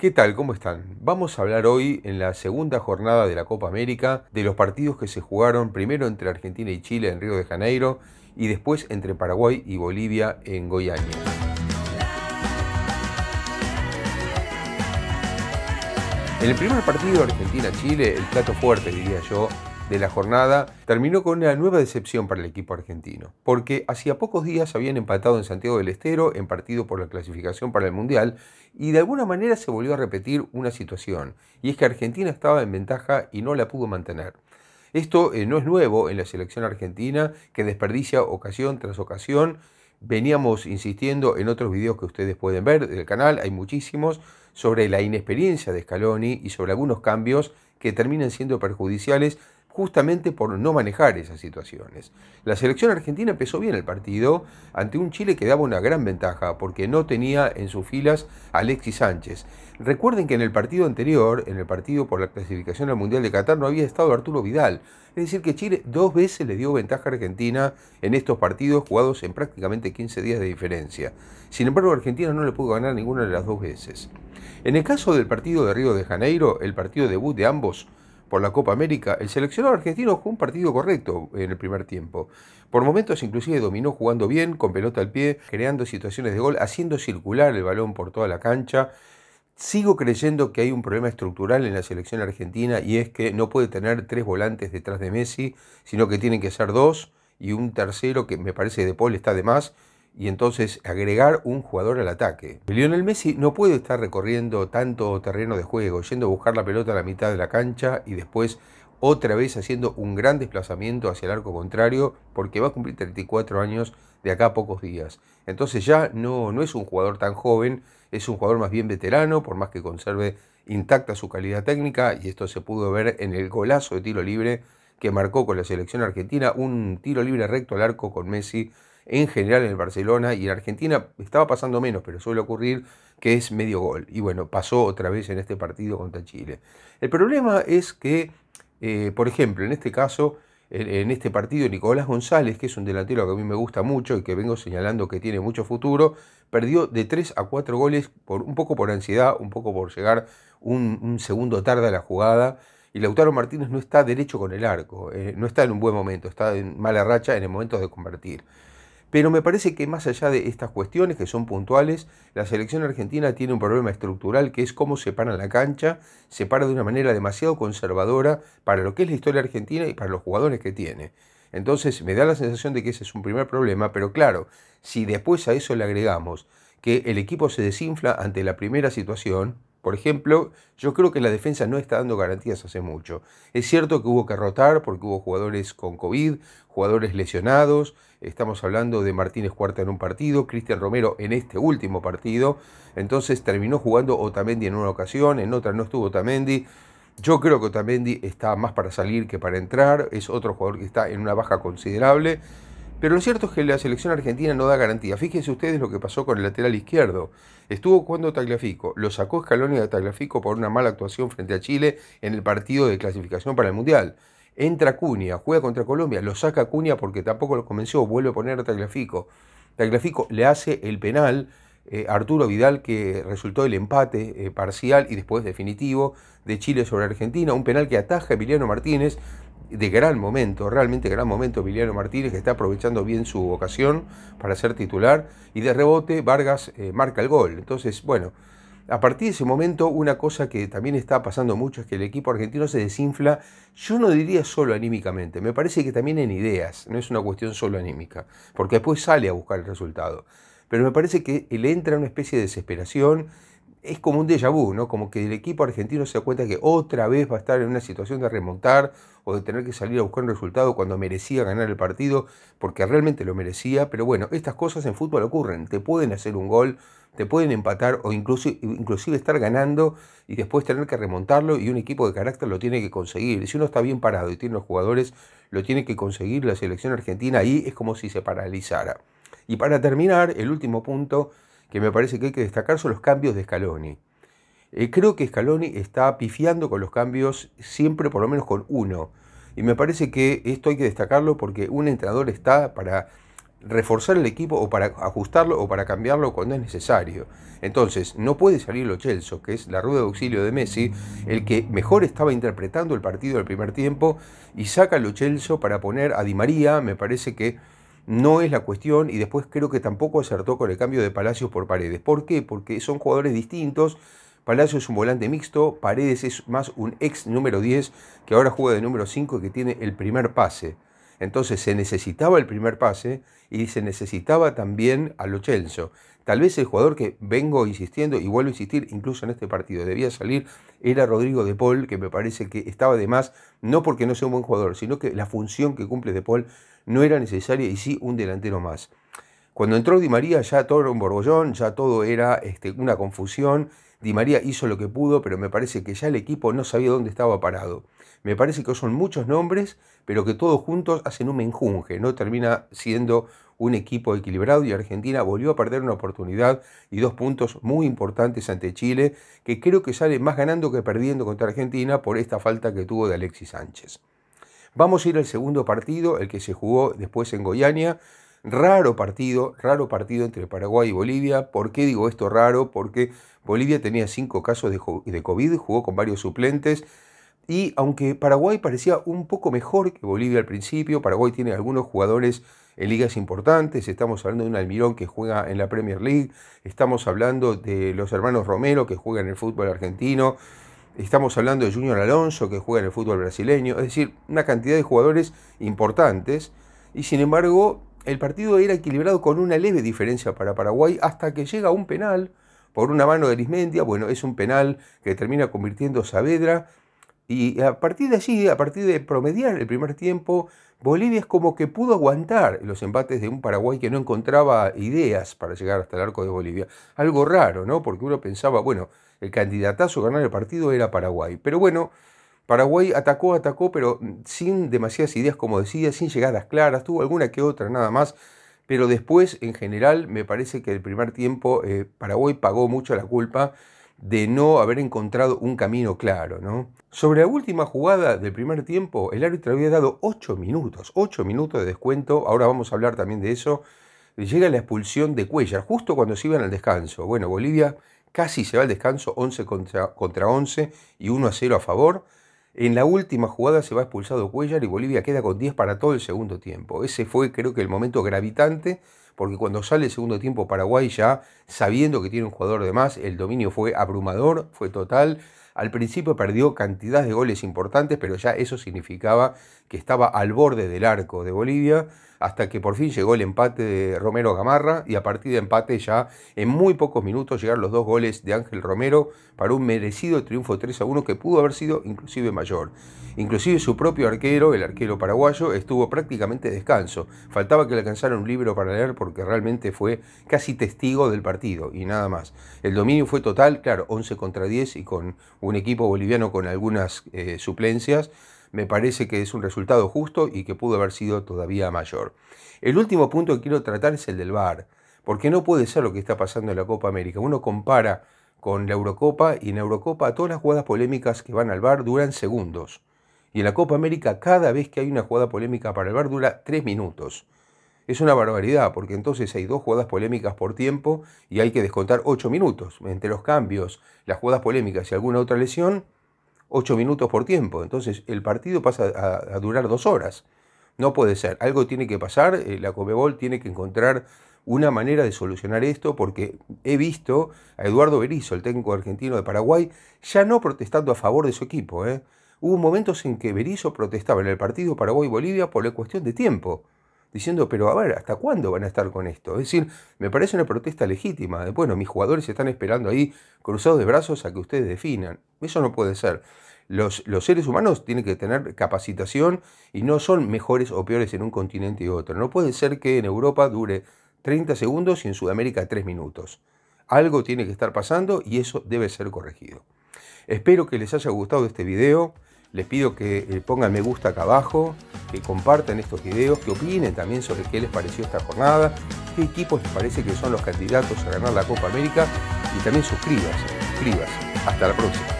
¿Qué tal? ¿Cómo están? Vamos a hablar hoy en la segunda jornada de la Copa América de los partidos que se jugaron primero entre Argentina y Chile en Río de Janeiro y después entre Paraguay y Bolivia en Goiânia. En el primer partido Argentina-Chile, el plato fuerte diría yo, de la jornada terminó con una nueva decepción para el equipo argentino, porque hacía pocos días habían empatado en Santiago del Estero en partido por la clasificación para el Mundial y de alguna manera se volvió a repetir una situación, y es que Argentina estaba en ventaja y no la pudo mantener. Esto eh, no es nuevo en la selección argentina, que desperdicia ocasión tras ocasión. Veníamos insistiendo en otros videos que ustedes pueden ver del canal, hay muchísimos, sobre la inexperiencia de Scaloni y sobre algunos cambios que terminan siendo perjudiciales justamente por no manejar esas situaciones. La selección argentina empezó bien el partido ante un Chile que daba una gran ventaja porque no tenía en sus filas a Alexis Sánchez. Recuerden que en el partido anterior, en el partido por la clasificación al Mundial de Qatar, no había estado Arturo Vidal. Es decir, que Chile dos veces le dio ventaja a Argentina en estos partidos jugados en prácticamente 15 días de diferencia. Sin embargo, Argentina no le pudo ganar ninguna de las dos veces. En el caso del partido de Río de Janeiro, el partido debut de ambos, por la Copa América, el seleccionado argentino jugó un partido correcto en el primer tiempo. Por momentos inclusive dominó jugando bien, con pelota al pie, creando situaciones de gol, haciendo circular el balón por toda la cancha. Sigo creyendo que hay un problema estructural en la selección argentina y es que no puede tener tres volantes detrás de Messi, sino que tienen que ser dos y un tercero que me parece de Paul está de más y entonces agregar un jugador al ataque. Lionel Messi no puede estar recorriendo tanto terreno de juego, yendo a buscar la pelota a la mitad de la cancha y después otra vez haciendo un gran desplazamiento hacia el arco contrario porque va a cumplir 34 años de acá a pocos días. Entonces ya no, no es un jugador tan joven, es un jugador más bien veterano, por más que conserve intacta su calidad técnica, y esto se pudo ver en el golazo de tiro libre que marcó con la selección argentina, un tiro libre recto al arco con Messi en general en el Barcelona y en Argentina estaba pasando menos, pero suele ocurrir que es medio gol. Y bueno, pasó otra vez en este partido contra Chile. El problema es que, eh, por ejemplo, en este caso, en, este partido, Nicolás González, que es un delantero que a mí me gusta mucho y que vengo señalando que tiene mucho futuro, perdió de 3 a 4 goles, por, un poco por ansiedad, un poco por llegar un, segundo tarde a la jugada y Lautaro Martínez no está derecho con el arco, eh, no está en un buen momento, está en mala racha en el momento de convertir. Pero me parece que más allá de estas cuestiones que son puntuales, la selección argentina tiene un problema estructural que es cómo se para la cancha, se para de una manera demasiado conservadora para lo que es la historia argentina y para los jugadores que tiene. Entonces me da la sensación de que ese es un primer problema, pero claro, si después a eso le agregamos que el equipo se desinfla ante la primera situación, por ejemplo, yo creo que la defensa no está dando garantías hace mucho. Es cierto que hubo que rotar porque hubo jugadores con COVID, jugadores lesionados. Estamos hablando de Martínez Cuarta en un partido, Cristian Romero en este último partido. Entonces terminó jugando Otamendi en una ocasión, en otra no estuvo Otamendi. Yo creo que Otamendi está más para salir que para entrar. Es otro jugador que está en una baja considerable. Pero lo cierto es que la selección argentina no da garantía. Fíjense ustedes lo que pasó con el lateral izquierdo. Estuvo jugando Tagliafico, lo sacó Scaloni de Tagliafico por una mala actuación frente a Chile en el partido de clasificación para el Mundial. Entra Cunia, juega contra Colombia, lo saca Cunia porque tampoco lo convenció, vuelve a poner a Tagliafico. Tagliafico le hace el penal. Eh, Arturo Vidal que resultó el empate eh, parcial y después definitivo de Chile sobre Argentina, un penal que ataja a Emiliano Martínez de gran momento, realmente gran momento, Emiliano Martínez, que está aprovechando bien su ocasión para ser titular, y de rebote Vargas eh, marca el gol. Entonces, bueno, a partir de ese momento, una cosa que también está pasando mucho es que el equipo argentino se desinfla, yo no diría solo anímicamente, me parece que también en ideas, no es una cuestión solo anímica, porque después sale a buscar el resultado. Pero me parece que le entra una especie de desesperación es como un déjà vu, ¿no? Como que el equipo argentino se da cuenta que otra vez va a estar en una situación de remontar o de tener que salir a buscar un resultado cuando merecía ganar el partido, porque realmente lo merecía. Pero bueno, estas cosas en fútbol ocurren. Te pueden hacer un gol, te pueden empatar o incluso, inclusive estar ganando y después tener que remontarlo y un equipo de carácter lo tiene que conseguir. Si uno está bien parado y tiene los jugadores, lo tiene que conseguir la selección argentina. Ahí es como si se paralizara. Y para terminar, el último punto que me parece que hay que destacar son los cambios de Scaloni. Eh, creo que Scaloni está pifiando con los cambios siempre por lo menos con uno. Y me parece que esto hay que destacarlo porque un entrenador está para reforzar el equipo o para ajustarlo o para cambiarlo cuando es necesario. Entonces, no puede salir lo chelso que es la rueda de auxilio de Messi, el que mejor estaba interpretando el partido del primer tiempo y saca a lo para poner a Di María, me parece que no es la cuestión y después creo que tampoco acertó con el cambio de Palacios por Paredes. ¿Por qué? Porque son jugadores distintos. Palacios es un volante mixto, Paredes es más un ex número 10 que ahora juega de número 5 y que tiene el primer pase. Entonces se necesitaba el primer pase y se necesitaba también a Lo Tal vez el jugador que vengo insistiendo y vuelvo a insistir, incluso en este partido, debía salir, era Rodrigo de Paul, que me parece que estaba de más, no porque no sea un buen jugador, sino que la función que cumple de Paul no era necesaria y sí un delantero más. Cuando entró Di María ya todo era un borbollón, ya todo era este, una confusión. Di María hizo lo que pudo, pero me parece que ya el equipo no sabía dónde estaba parado. Me parece que son muchos nombres, pero que todos juntos hacen un menjunje, ¿no? Termina siendo un equipo equilibrado y Argentina volvió a perder una oportunidad y dos puntos muy importantes ante Chile, que creo que sale más ganando que perdiendo contra Argentina por esta falta que tuvo de Alexis Sánchez. Vamos a ir al segundo partido, el que se jugó después en Goiania. Raro partido, raro partido entre Paraguay y Bolivia. ¿Por qué digo esto raro? Porque Bolivia tenía cinco casos de COVID, jugó con varios suplentes. Y aunque Paraguay parecía un poco mejor que Bolivia al principio, Paraguay tiene algunos jugadores en ligas importantes, estamos hablando de un Almirón que juega en la Premier League, estamos hablando de los hermanos Romero que juegan en el fútbol argentino, estamos hablando de Junior Alonso que juega en el fútbol brasileño, es decir, una cantidad de jugadores importantes y sin embargo el partido era equilibrado con una leve diferencia para Paraguay hasta que llega un penal por una mano de Lismendia, ah, bueno, es un penal que termina convirtiendo Saavedra y a partir de allí, a partir de promediar el primer tiempo, Bolivia es como que pudo aguantar los embates de un Paraguay que no encontraba ideas para llegar hasta el arco de Bolivia. Algo raro, ¿no? Porque uno pensaba, bueno, el candidatazo a ganar el partido era Paraguay. Pero bueno, Paraguay atacó, atacó, pero sin demasiadas ideas, como decía, sin llegadas claras, tuvo alguna que otra nada más. Pero después, en general, me parece que el primer tiempo eh, Paraguay pagó mucho la culpa de no haber encontrado un camino claro, ¿no? Sobre la última jugada del primer tiempo, el árbitro había dado 8 minutos, 8 minutos de descuento, ahora vamos a hablar también de eso. Llega la expulsión de Cuellar, justo cuando se iban al descanso. Bueno, Bolivia casi se va al descanso, 11 contra, contra 11 y 1 a 0 a favor. En la última jugada se va expulsado Cuellar y Bolivia queda con 10 para todo el segundo tiempo. Ese fue creo que el momento gravitante porque cuando sale el segundo tiempo Paraguay ya sabiendo que tiene un jugador de más, el dominio fue abrumador, fue total, al principio perdió cantidad de goles importantes, pero ya eso significaba que estaba al borde del arco de Bolivia, hasta que por fin llegó el empate de Romero Gamarra y a partir de empate ya en muy pocos minutos llegaron los dos goles de Ángel Romero para un merecido triunfo 3 a 1 que pudo haber sido inclusive mayor. Inclusive su propio arquero, el arquero paraguayo, estuvo prácticamente descanso. Faltaba que le alcanzara un libro para leer porque realmente fue casi testigo del partido y nada más. El dominio fue total, claro, 11 contra 10 y con un equipo boliviano con algunas eh, suplencias, me parece que es un resultado justo y que pudo haber sido todavía mayor. El último punto que quiero tratar es el del VAR, porque no puede ser lo que está pasando en la Copa América. Uno compara con la Eurocopa y en la Eurocopa todas las jugadas polémicas que van al VAR duran segundos. Y en la Copa América cada vez que hay una jugada polémica para el VAR dura tres minutos es una barbaridad, porque entonces hay dos jugadas polémicas por tiempo y hay que descontar ocho minutos. Entre los cambios, las jugadas polémicas y alguna otra lesión, ocho minutos por tiempo. Entonces el partido pasa a, durar dos horas. No puede ser. Algo tiene que pasar. Eh, la Comebol tiene que encontrar una manera de solucionar esto porque he visto a Eduardo Berizzo, el técnico argentino de Paraguay, ya no protestando a favor de su equipo. ¿eh? Hubo momentos en que Berizzo protestaba en el partido Paraguay-Bolivia por la cuestión de tiempo diciendo, pero a ver, ¿hasta cuándo van a estar con esto? Es decir, me parece una protesta legítima. bueno, mis jugadores están esperando ahí cruzados de brazos a que ustedes definan. Eso no puede ser. Los, los, seres humanos tienen que tener capacitación y no son mejores o peores en un continente y otro. No puede ser que en Europa dure 30 segundos y en Sudamérica 3 minutos. Algo tiene que estar pasando y eso debe ser corregido. Espero que les haya gustado este video. Les pido que eh, pongan me gusta acá abajo, que compartan estos videos, que opinen también sobre qué les pareció esta jornada, qué equipos les parece que son los candidatos a ganar la Copa América y también suscríbanse, suscríbanse. Hasta la próxima.